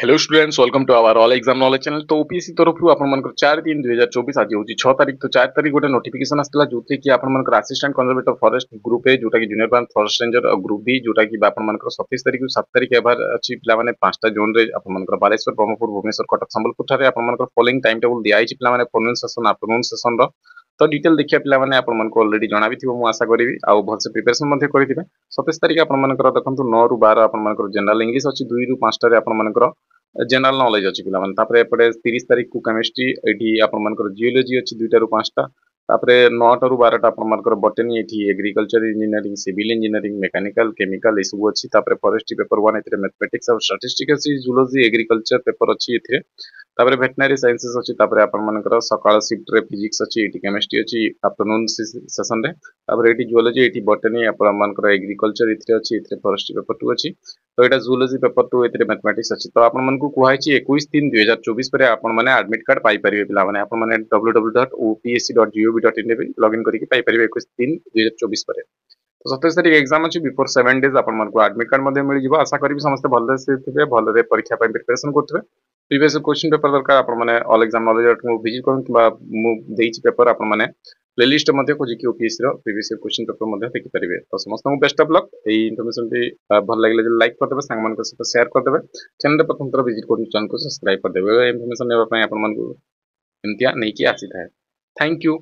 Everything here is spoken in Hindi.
hello students welcome to our all exam knowledge channel तो ओपीएससी तरफु आपमनकर 4 3 2024 আজি হতি 6 তারিখ তো 4 তারিখ গটা নোটিফিকেশন আসিলা যোতে কি आपणमनकर assistant conservator forest group A যোটা কি junior forest ranger group B যোটা কি বা आपणमनकर 27 তারিখ 7 তারিখ এবাৰ চিফ প্লামানে 5 টা জোনৰে आपणमनकर পারেশ্বর ব্রহ্মপুর ভুমেশ্বর কটক সম্বলপুর ঠારે आपणमनकर ফলোইং টাইম টেবুল দিয়া আইছি প্লামানে ফোরনুন সেশন आफ्टरनून सेशन रो ତ ଡିଟେଲ ଦେଖିବା ପିଲାମାନେ ଆପଣମାନଙ୍କୁ ଅଲରେଡି ଜଣାବିଥିବ ମୁଁ ଆଶା କରିବି ଆଉ ଭଲସେ ପ୍ରିପାରେସନ୍ ମଧ୍ୟ କରିଥିବେ ସତେଇଶ ତାରିଖ ଆପଣମାନଙ୍କର ଦେଖନ୍ତୁ ନଅରୁ ବାର ଆପଣମାନଙ୍କର ଜେନେରାଲ ଇଂଲିଶ ଅଛି ଦୁଇରୁ ପାଞ୍ଚଟାରେ ଆପଣମାନଙ୍କର ଜେନେରାଲ ନଲେଜ ଅଛି ପିଲାମାନେ ତାପରେ ଏପଟେ ତିରିଶ ତାରିଖକୁ କେମିଷ୍ଟ୍ରି ଏଇଠି ଆପଣମାନଙ୍କର ଜିଓଲୋଜି ଅଛି ଦୁଇଟାରୁ ପାଞ୍ଚଟା ତାପରେ ନଅଟାରୁ ବାରଟା ଆପଣମାନଙ୍କର ବଟେନି ଏଠି agriculture engineering civil engineering mechanical chemical ଏସବୁ ଅଛି ତାପରେ ଫରେଷ୍ଟ୍ରି ପେପର ୱାନ୍ ଏଥିରେ ମ୍ୟାଥମେଟିକ୍ସ ଆଉ ଷ୍ଟାଟିଷ୍ଟିକ୍ସ ଅଛି ଜୁଲୋଜି ଏଗ୍ରିକଲଚର ପେପର ଅଛି ଏଥିରେ तापर भेटनारी सैनसेस अच्छी आपण सकाल सिफ्ट में फिजिक्स अच्छी केमिस्ट्री अच्छी आफ्टरनून सेसन ये जुअलोजी ये बटनी आपर एग्रिकलचर ये अच्छी ये फरेस्ट पेपर टू अच्छी तो यहाँ जुअलोजी पेपर टू ये मैथमेटिक्स अच्छी तो आपको कहुई एक दुई हजार चौबीस पर आडमिट कार्ड पाइपर पे आने W W dot O P S C dot gov dot इन लगइन करके पारे एक चौबीस पर तो सतैश तारीख एक्जाम अच्छी बिफोर सेवेन डेज आपको आडमिट कार्ड मिल जाए आशा करी समस्त भले से थे भले परीक्षा प्रिपेरेसन करेंगे प्रिवियस क्वेश्चन पेपर दरकार आप अल एक्जाम नलेज भिजिट कर पेपर आपने खोज कि ओपीएससी प्रिवियस क्वेश्चन पेपर देखिपर तो समस्त बेस्ट अफ लक इनफर्मेशन भी भल लगे लाइक करदे सांग सहित सेयार करदे चैनल प्रथम थर भिज करते चैनल को सब्सक्राइब करदे इनफर्मेशन देखें आपंतिया नहीं कि आसी थाए थैंक यू